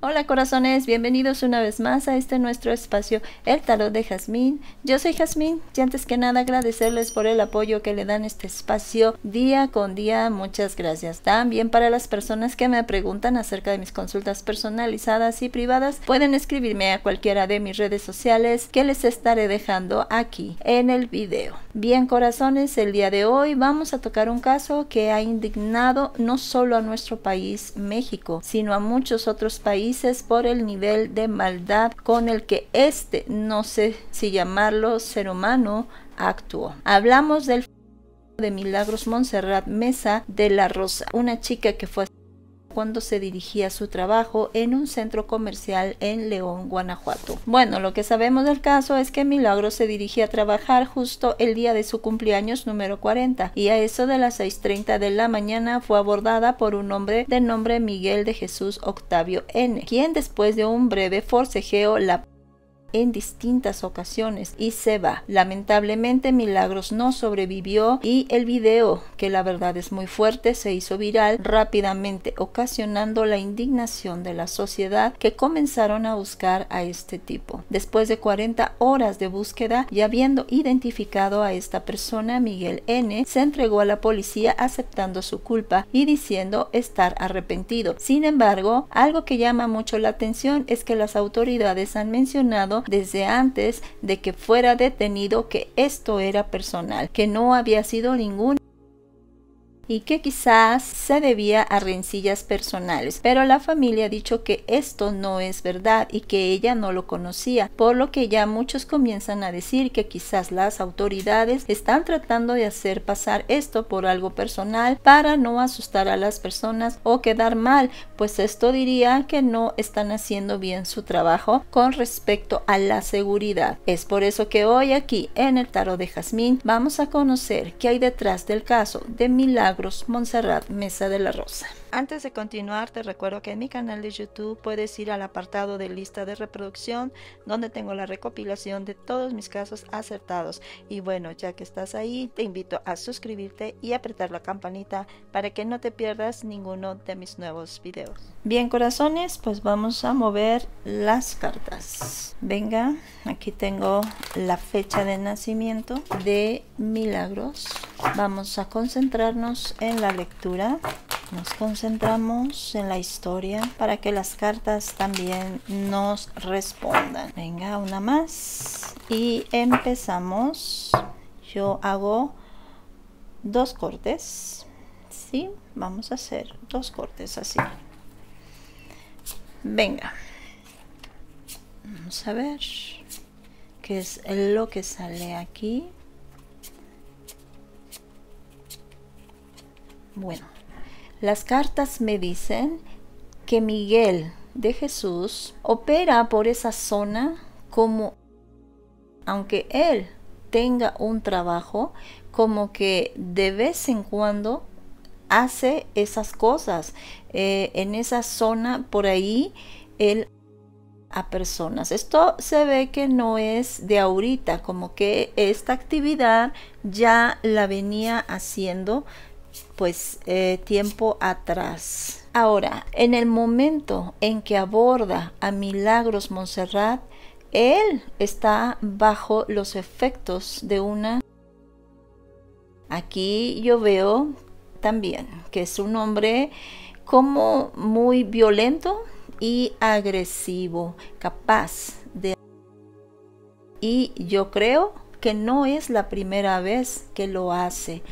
Hola corazones, bienvenidos una vez más a este nuestro espacio El Tarot de Jazmín. Yo soy Jazmín y antes que nada agradecerles por el apoyo que le dan este espacio día con día. Muchas gracias. También para las personas que me preguntan acerca de mis consultas personalizadas y privadas, pueden escribirme a cualquiera de mis redes sociales que les estaré dejando aquí en el video. Bien corazones, el día de hoy vamos a tocar un caso que ha indignado no solo a nuestro país México, sino a muchos otros países por el nivel de maldad con el que este, no sé si llamarlo ser humano, actuó. Hablamos del de Milagros Montserrat Mesa de la Rosa, una chica que fue cuando se dirigía a su trabajo en un centro comercial en León, Guanajuato. Bueno, lo que sabemos del caso es que Milagro se dirigía a trabajar justo el día de su cumpleaños número 40 y a eso de las 6.30 de la mañana fue abordada por un hombre de nombre Miguel de Jesús Octavio N., quien después de un breve forcejeo la en distintas ocasiones y se va. Lamentablemente Milagros no sobrevivió y el video, que la verdad es muy fuerte, se hizo viral rápidamente ocasionando la indignación de la sociedad que comenzaron a buscar a este tipo. Después de 40 horas de búsqueda y habiendo identificado a esta persona, Miguel N, se entregó a la policía aceptando su culpa y diciendo estar arrepentido. Sin embargo, algo que llama mucho la atención es que las autoridades han mencionado desde antes de que fuera detenido que esto era personal, que no había sido ningún y que quizás se debía a rencillas personales, pero la familia ha dicho que esto no es verdad y que ella no lo conocía, por lo que ya muchos comienzan a decir que quizás las autoridades están tratando de hacer pasar esto por algo personal para no asustar a las personas o quedar mal, pues esto diría que no están haciendo bien su trabajo con respecto a la seguridad. Es por eso que hoy aquí en el tarot de Jazmín vamos a conocer qué hay detrás del caso de Milagro Montserrat Mesa de la Rosa. Antes de continuar, te recuerdo que en mi canal de YouTube puedes ir al apartado de lista de reproducción, donde tengo la recopilación de todos mis casos acertados. Y bueno, ya que estás ahí, te invito a suscribirte y apretar la campanita para que no te pierdas ninguno de mis nuevos videos. Bien, corazones, pues vamos a mover las cartas. Venga, aquí tengo la fecha de nacimiento de Milagros. Vamos a concentrarnos en la lectura, nos concentramos en la historia para que las cartas también nos respondan. Venga, una más y empezamos. Yo hago dos cortes, ¿sí? Vamos a hacer dos cortes así. Venga, vamos a ver qué es lo que sale aquí. Bueno, las cartas me dicen que Miguel de Jesús opera por esa zona como, aunque él tenga un trabajo, como que de vez en cuando hace esas cosas. Eh, en esa zona, por ahí, él a personas. Esto se ve que no es de ahorita, como que esta actividad ya la venía haciendo pues eh, tiempo atrás. Ahora, en el momento en que aborda a Milagros Montserrat, él está bajo los efectos de una... Aquí yo veo también que es un hombre como muy violento y agresivo, capaz de... Y yo creo que no es la primera vez que lo hace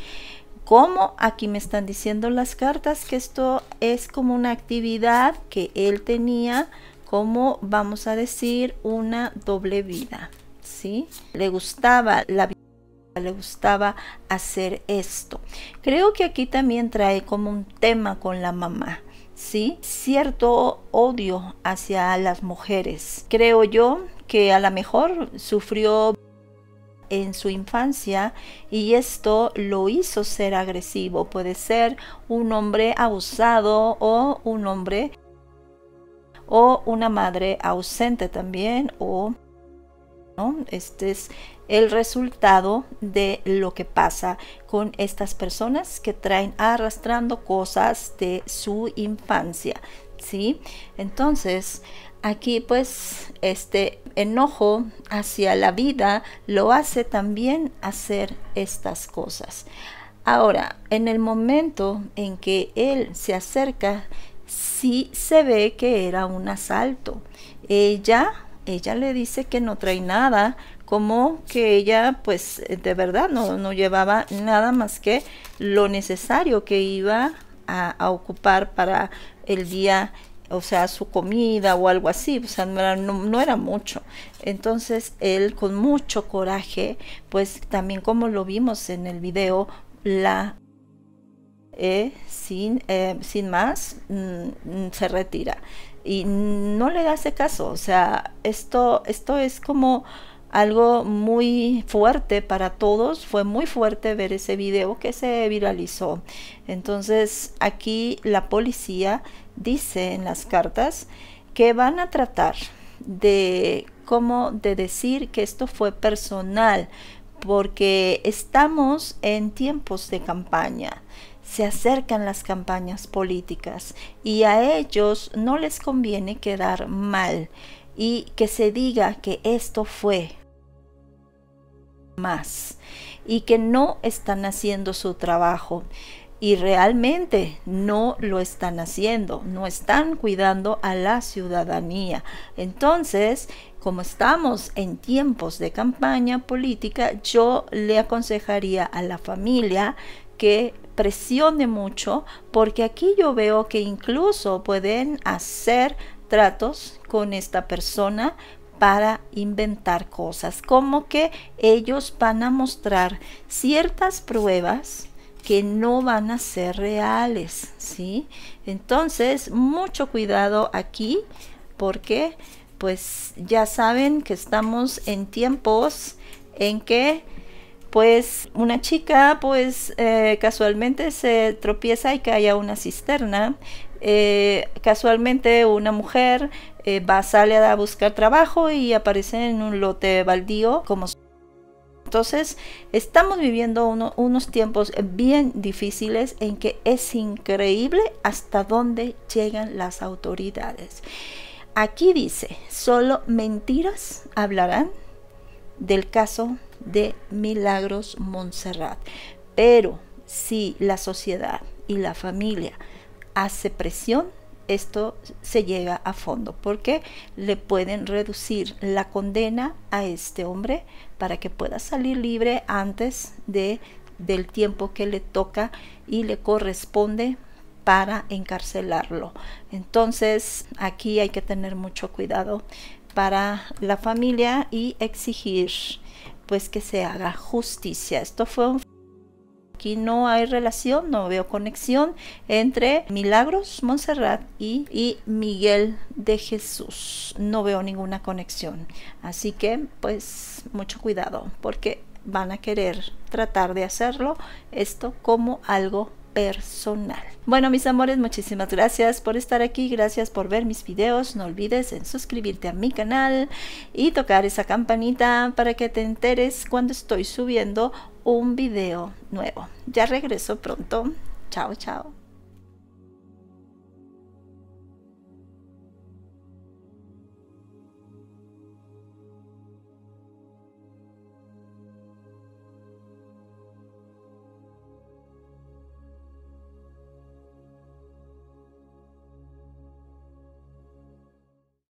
como aquí me están diciendo las cartas que esto es como una actividad que él tenía como vamos a decir una doble vida ¿sí? le gustaba la vida, le gustaba hacer esto creo que aquí también trae como un tema con la mamá ¿sí? cierto odio hacia las mujeres creo yo que a lo mejor sufrió en su infancia y esto lo hizo ser agresivo. Puede ser un hombre abusado o un hombre o una madre ausente también o ¿no? este es el resultado de lo que pasa con estas personas que traen arrastrando cosas de su infancia, ¿sí? Entonces, aquí pues este enojo hacia la vida lo hace también hacer estas cosas. Ahora, en el momento en que él se acerca, sí se ve que era un asalto. Ella, ella le dice que no trae nada, como que ella pues de verdad no, no llevaba nada más que lo necesario que iba a, a ocupar para el día o sea, su comida o algo así, o sea, no era, mucho. Entonces él con mucho coraje, pues también como lo vimos en el video, la eh, sin, eh, sin más mm, mm, se retira y no le hace caso, o sea, esto, esto es como algo muy fuerte para todos. Fue muy fuerte ver ese video que se viralizó. Entonces aquí la policía dice en las cartas que van a tratar de cómo de decir que esto fue personal porque estamos en tiempos de campaña se acercan las campañas políticas y a ellos no les conviene quedar mal y que se diga que esto fue más y que no están haciendo su trabajo y realmente no lo están haciendo, no están cuidando a la ciudadanía. Entonces, como estamos en tiempos de campaña política, yo le aconsejaría a la familia que presione mucho porque aquí yo veo que incluso pueden hacer tratos con esta persona para inventar cosas, como que ellos van a mostrar ciertas pruebas que no van a ser reales, ¿sí? Entonces, mucho cuidado aquí porque pues ya saben que estamos en tiempos en que pues una chica pues eh, casualmente se tropieza y cae a una cisterna eh, casualmente una mujer eh, va, sale a buscar trabajo y aparece en un lote baldío como entonces, estamos viviendo unos tiempos bien difíciles en que es increíble hasta dónde llegan las autoridades. Aquí dice, solo mentiras hablarán del caso de Milagros Montserrat. Pero si la sociedad y la familia hace presión, esto se llega a fondo porque le pueden reducir la condena a este hombre para que pueda salir libre antes de, del tiempo que le toca y le corresponde para encarcelarlo. Entonces aquí hay que tener mucho cuidado para la familia y exigir pues que se haga justicia. Esto fue un Aquí no hay relación, no veo conexión entre Milagros Monserrat y, y, Miguel de Jesús. No veo ninguna conexión. Así que, pues, mucho cuidado porque van a querer tratar de hacerlo esto como algo personal. Bueno, mis amores, muchísimas gracias por estar aquí, gracias por ver mis videos. No olvides en suscribirte a mi canal y tocar esa campanita para que te enteres cuando estoy subiendo un video nuevo. Ya regreso pronto. Chao, chao.